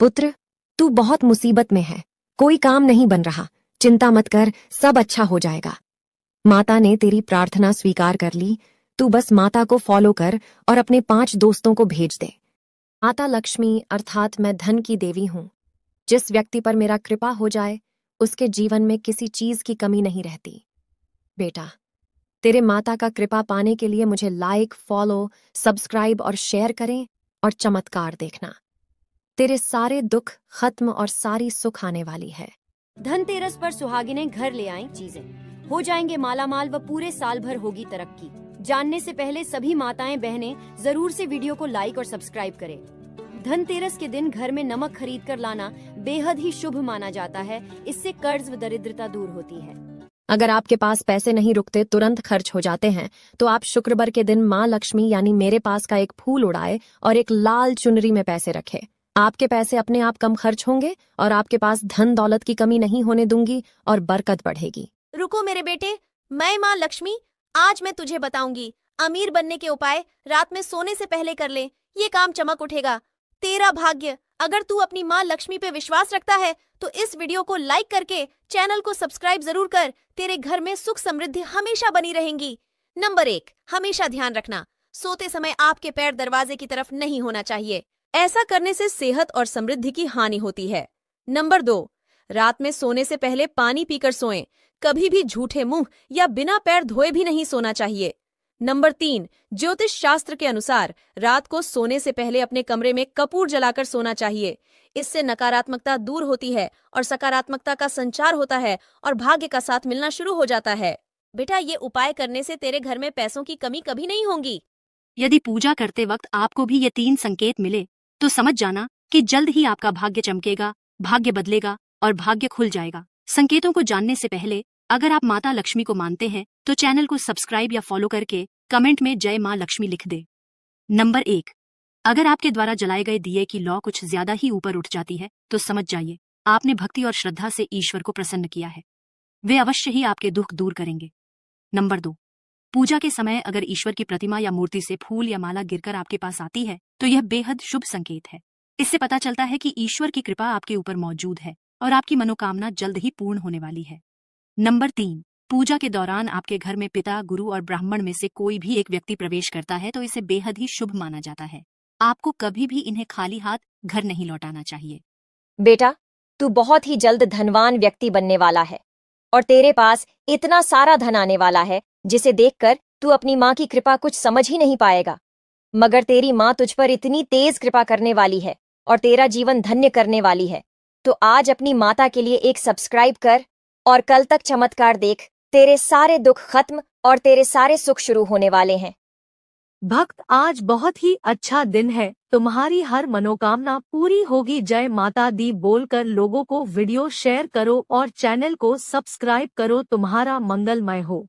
पुत्र तू बहुत मुसीबत में है कोई काम नहीं बन रहा चिंता मत कर सब अच्छा हो जाएगा माता ने तेरी प्रार्थना स्वीकार कर ली तू बस माता को फॉलो कर और अपने पांच दोस्तों को भेज दे माता लक्ष्मी अर्थात मैं धन की देवी हूं जिस व्यक्ति पर मेरा कृपा हो जाए उसके जीवन में किसी चीज की कमी नहीं रहती बेटा तेरे माता का कृपा पाने के लिए मुझे लाइक फॉलो सब्सक्राइब और शेयर करें और चमत्कार देखना तेरे सारे दुख खत्म और सारी सुख आने वाली है धनतेरस पर सुहागिने घर ले आए चीजें हो जाएंगे माला माल व पूरे साल भर होगी तरक्की जानने से पहले सभी माताएं बहनें जरूर से वीडियो को लाइक और सब्सक्राइब करें धनतेरस के दिन घर में नमक खरीद कर लाना बेहद ही शुभ माना जाता है इससे कर्ज व दरिद्रता दूर होती है अगर आपके पास पैसे नहीं रुकते तुरंत खर्च हो जाते हैं तो आप शुक्रवार के दिन माँ लक्ष्मी यानी मेरे पास का एक फूल उड़ाए और एक लाल चुनरी में पैसे रखें आपके पैसे अपने आप कम खर्च होंगे और आपके पास धन दौलत की कमी नहीं होने दूंगी और बरकत बढ़ेगी रुको मेरे बेटे मैं माँ लक्ष्मी आज मैं तुझे बताऊंगी अमीर बनने के उपाय रात में सोने से पहले कर ले ये काम चमक उठेगा तेरा भाग्य अगर तू अपनी माँ लक्ष्मी पे विश्वास रखता है तो इस वीडियो को लाइक करके चैनल को सब्सक्राइब जरूर कर तेरे घर में सुख समृद्धि हमेशा बनी रहेंगी नंबर एक हमेशा ध्यान रखना सोते समय आपके पैर दरवाजे की तरफ नहीं होना चाहिए ऐसा करने से सेहत और समृद्धि की हानि होती है नंबर दो रात में सोने से पहले पानी पीकर सोएं। कभी भी झूठे मुंह या बिना पैर धोए भी नहीं सोना चाहिए नंबर तीन ज्योतिष शास्त्र के अनुसार रात को सोने से पहले अपने कमरे में कपूर जलाकर सोना चाहिए इससे नकारात्मकता दूर होती है और सकारात्मकता का संचार होता है और भाग्य का साथ मिलना शुरू हो जाता है बेटा ये उपाय करने से तेरे घर में पैसों की कमी कभी नहीं होगी यदि पूजा करते वक्त आपको भी ये तीन संकेत मिले तो समझ जाना कि जल्द ही आपका भाग्य चमकेगा भाग्य बदलेगा और भाग्य खुल जाएगा संकेतों को जानने से पहले अगर आप माता लक्ष्मी को मानते हैं तो चैनल को सब्सक्राइब या फॉलो करके कमेंट में जय माँ लक्ष्मी लिख दे नंबर एक अगर आपके द्वारा जलाए गए दिए की लॉ कुछ ज्यादा ही ऊपर उठ जाती है तो समझ जाइए आपने भक्ति और श्रद्धा से ईश्वर को प्रसन्न किया है वे अवश्य ही आपके दुख दूर करेंगे नंबर दो पूजा के समय अगर ईश्वर की प्रतिमा या मूर्ति से फूल या माला गिरकर आपके पास आती है तो यह बेहद शुभ संकेत है इससे पता चलता है कि ईश्वर की कृपा आपके ऊपर मौजूद है और आपकी मनोकामना जल्द ही पूर्ण होने वाली है नंबर तीन पूजा के दौरान आपके घर में पिता गुरु और ब्राह्मण में से कोई भी एक व्यक्ति प्रवेश करता है तो इसे बेहद ही शुभ माना जाता है आपको कभी भी इन्हें खाली हाथ घर नहीं लौटाना चाहिए बेटा तू बहुत ही जल्द धनवान व्यक्ति बनने वाला है और तेरे पास इतना सारा धन आने वाला है जिसे देखकर तू अपनी माँ की कृपा कुछ समझ ही नहीं पाएगा मगर तेरी माँ तुझ पर इतनी तेज कृपा करने वाली है और तेरा जीवन धन्य करने वाली है तो आज अपनी माता के लिए एक सब्सक्राइब कर और कल तक चमत्कार देख तेरे सारे दुख खत्म और तेरे सारे सुख शुरू होने वाले हैं भक्त आज बहुत ही अच्छा दिन है तुम्हारी हर मनोकामना पूरी होगी जय माता दी बोलकर लोगों को वीडियो शेयर करो और चैनल को सब्सक्राइब करो तुम्हारा मंगलमय हो